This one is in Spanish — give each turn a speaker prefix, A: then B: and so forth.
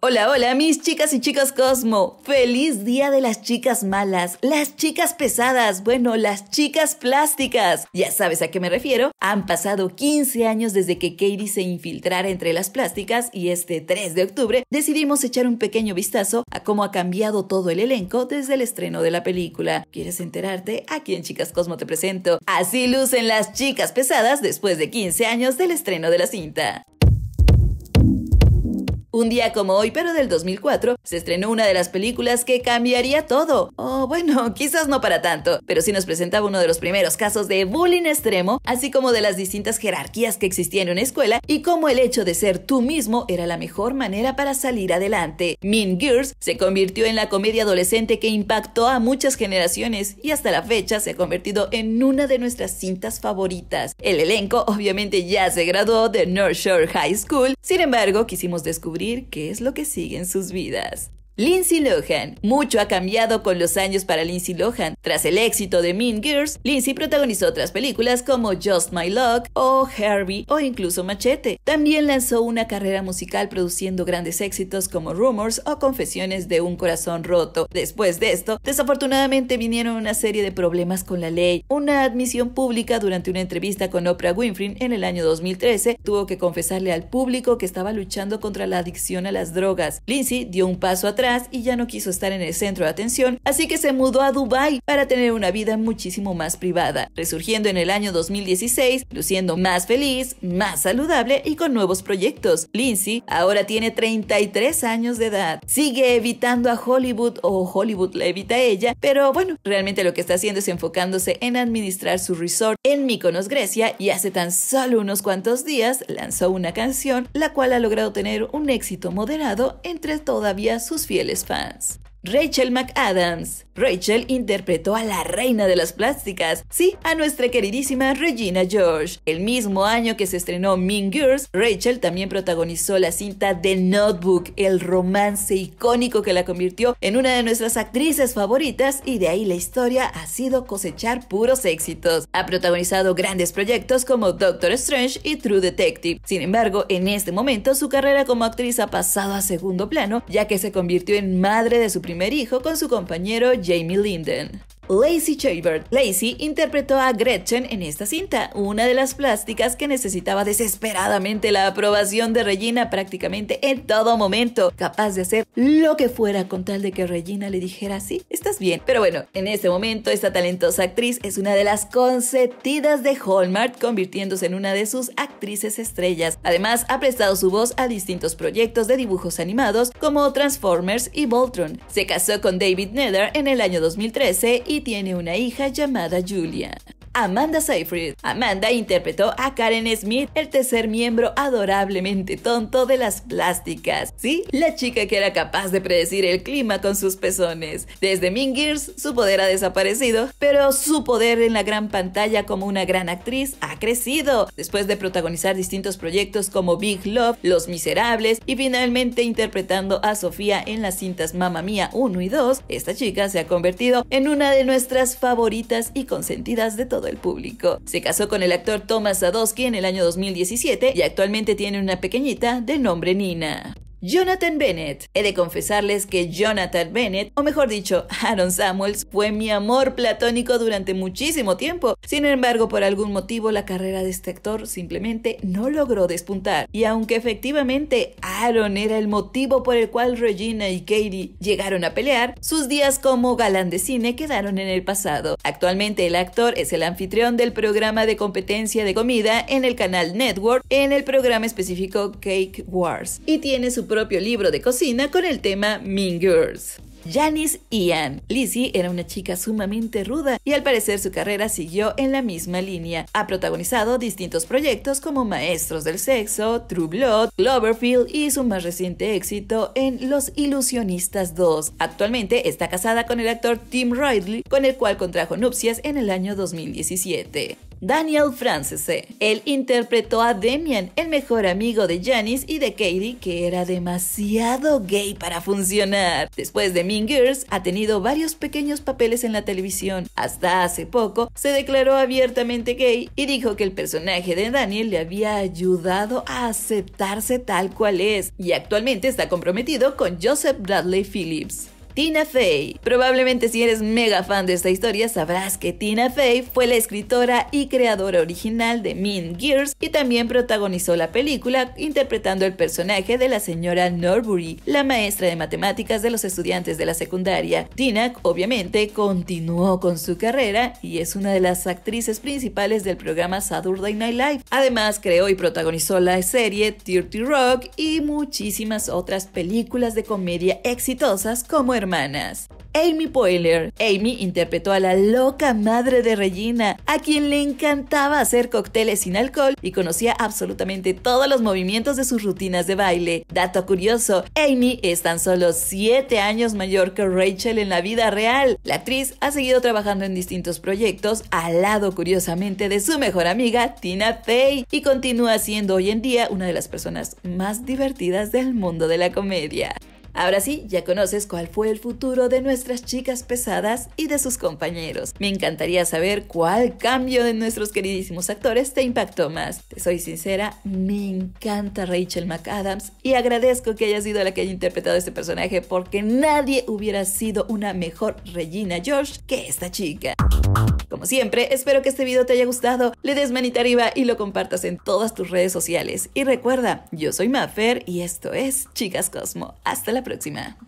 A: Hola, hola, mis chicas y chicos Cosmo. Feliz día de las chicas malas, las chicas pesadas, bueno, las chicas plásticas. Ya sabes a qué me refiero. Han pasado 15 años desde que Katie se infiltrara entre las plásticas y este 3 de octubre decidimos echar un pequeño vistazo a cómo ha cambiado todo el elenco desde el estreno de la película. ¿Quieres enterarte? Aquí en Chicas Cosmo te presento. Así lucen las chicas pesadas después de 15 años del estreno de la cinta. Un día como hoy, pero del 2004, se estrenó una de las películas que cambiaría todo. oh, bueno, quizás no para tanto, pero sí nos presentaba uno de los primeros casos de bullying extremo, así como de las distintas jerarquías que existían en una escuela y cómo el hecho de ser tú mismo era la mejor manera para salir adelante. Mean Girls se convirtió en la comedia adolescente que impactó a muchas generaciones y hasta la fecha se ha convertido en una de nuestras cintas favoritas. El elenco obviamente ya se graduó de North Shore High School, sin embargo quisimos descubrir qué es lo que sigue en sus vidas. Lindsay Lohan. Mucho ha cambiado con los años para Lindsay Lohan. Tras el éxito de Mean Girls, Lindsay protagonizó otras películas como Just My Luck o Herbie o incluso Machete. También lanzó una carrera musical produciendo grandes éxitos como Rumors o Confesiones de un corazón roto. Después de esto, desafortunadamente vinieron una serie de problemas con la ley. Una admisión pública durante una entrevista con Oprah Winfrey en el año 2013 tuvo que confesarle al público que estaba luchando contra la adicción a las drogas. Lindsay dio un paso atrás y ya no quiso estar en el centro de atención, así que se mudó a Dubai para tener una vida muchísimo más privada, resurgiendo en el año 2016, luciendo más feliz, más saludable y con nuevos proyectos. Lindsay ahora tiene 33 años de edad. Sigue evitando a Hollywood o Hollywood la evita a ella, pero bueno, realmente lo que está haciendo es enfocándose en administrar su resort en Mykonos, Grecia, y hace tan solo unos cuantos días lanzó una canción, la cual ha logrado tener un éxito moderado entre todavía sus fieles fans. Rachel McAdams. Rachel interpretó a la reina de las plásticas, sí, a nuestra queridísima Regina George. El mismo año que se estrenó Mean Girls, Rachel también protagonizó la cinta The Notebook, el romance icónico que la convirtió en una de nuestras actrices favoritas y de ahí la historia ha sido cosechar puros éxitos. Ha protagonizado grandes proyectos como Doctor Strange y True Detective. Sin embargo, en este momento su carrera como actriz ha pasado a segundo plano, ya que se convirtió en madre de su primer hijo con su compañero Jamie Linden. Lacey Chabert. Lacey interpretó a Gretchen en esta cinta, una de las plásticas que necesitaba desesperadamente la aprobación de Regina prácticamente en todo momento, capaz de hacer lo que fuera con tal de que Regina le dijera, sí, estás bien. Pero bueno, en este momento esta talentosa actriz es una de las consentidas de Hallmark, convirtiéndose en una de sus actrices estrellas. Además, ha prestado su voz a distintos proyectos de dibujos animados como Transformers y Voltron. Se casó con David Nether en el año 2013 y tiene una hija llamada Julia. Amanda Seyfried. Amanda interpretó a Karen Smith, el tercer miembro adorablemente tonto de las plásticas. Sí, la chica que era capaz de predecir el clima con sus pezones. Desde Mean Gears, su poder ha desaparecido, pero su poder en la gran pantalla como una gran actriz ha crecido. Después de protagonizar distintos proyectos como Big Love, Los Miserables y finalmente interpretando a Sofía en las cintas Mamma Mía 1 y 2, esta chica se ha convertido en una de nuestras favoritas y consentidas de todo el público. Se casó con el actor Thomas Sadowski en el año 2017 y actualmente tiene una pequeñita de nombre Nina. Jonathan Bennett. He de confesarles que Jonathan Bennett, o mejor dicho, Aaron Samuels, fue mi amor platónico durante muchísimo tiempo. Sin embargo, por algún motivo, la carrera de este actor simplemente no logró despuntar. Y aunque efectivamente Aaron era el motivo por el cual Regina y Katie llegaron a pelear, sus días como galán de cine quedaron en el pasado. Actualmente el actor es el anfitrión del programa de competencia de comida en el canal Network, en el programa específico Cake Wars, y tiene su propio libro de cocina con el tema Mean Girls. Janice Ian. Lizzie era una chica sumamente ruda y al parecer su carrera siguió en la misma línea. Ha protagonizado distintos proyectos como Maestros del Sexo, True Blood, Cloverfield y su más reciente éxito en Los Ilusionistas 2. Actualmente está casada con el actor Tim Riley, con el cual contrajo nupcias en el año 2017. Daniel Francese. Él interpretó a Demian, el mejor amigo de Janice y de Katie, que era demasiado gay para funcionar. Después de Mean Girls, ha tenido varios pequeños papeles en la televisión. Hasta hace poco, se declaró abiertamente gay y dijo que el personaje de Daniel le había ayudado a aceptarse tal cual es, y actualmente está comprometido con Joseph Bradley Phillips. Tina Fey. Probablemente si eres mega fan de esta historia sabrás que Tina Fey fue la escritora y creadora original de Mean Gears y también protagonizó la película interpretando el personaje de la señora Norbury, la maestra de matemáticas de los estudiantes de la secundaria. Tina, obviamente, continuó con su carrera y es una de las actrices principales del programa Saturday Night Live. Además, creó y protagonizó la serie Dirty Rock y muchísimas otras películas de comedia exitosas como Hermano Amy Poehler. Amy interpretó a la loca madre de Regina, a quien le encantaba hacer cócteles sin alcohol y conocía absolutamente todos los movimientos de sus rutinas de baile. Dato curioso, Amy es tan solo 7 años mayor que Rachel en la vida real. La actriz ha seguido trabajando en distintos proyectos al lado curiosamente de su mejor amiga Tina Fey y continúa siendo hoy en día una de las personas más divertidas del mundo de la comedia. Ahora sí, ya conoces cuál fue el futuro de nuestras chicas pesadas y de sus compañeros. Me encantaría saber cuál cambio de nuestros queridísimos actores te impactó más. Te soy sincera, me encanta Rachel McAdams y agradezco que hayas sido la que haya interpretado este personaje porque nadie hubiera sido una mejor Regina George que esta chica. Como siempre, espero que este video te haya gustado, le des manita arriba y lo compartas en todas tus redes sociales. Y recuerda, yo soy Mafer y esto es Chicas Cosmo. Hasta la próxima próxima.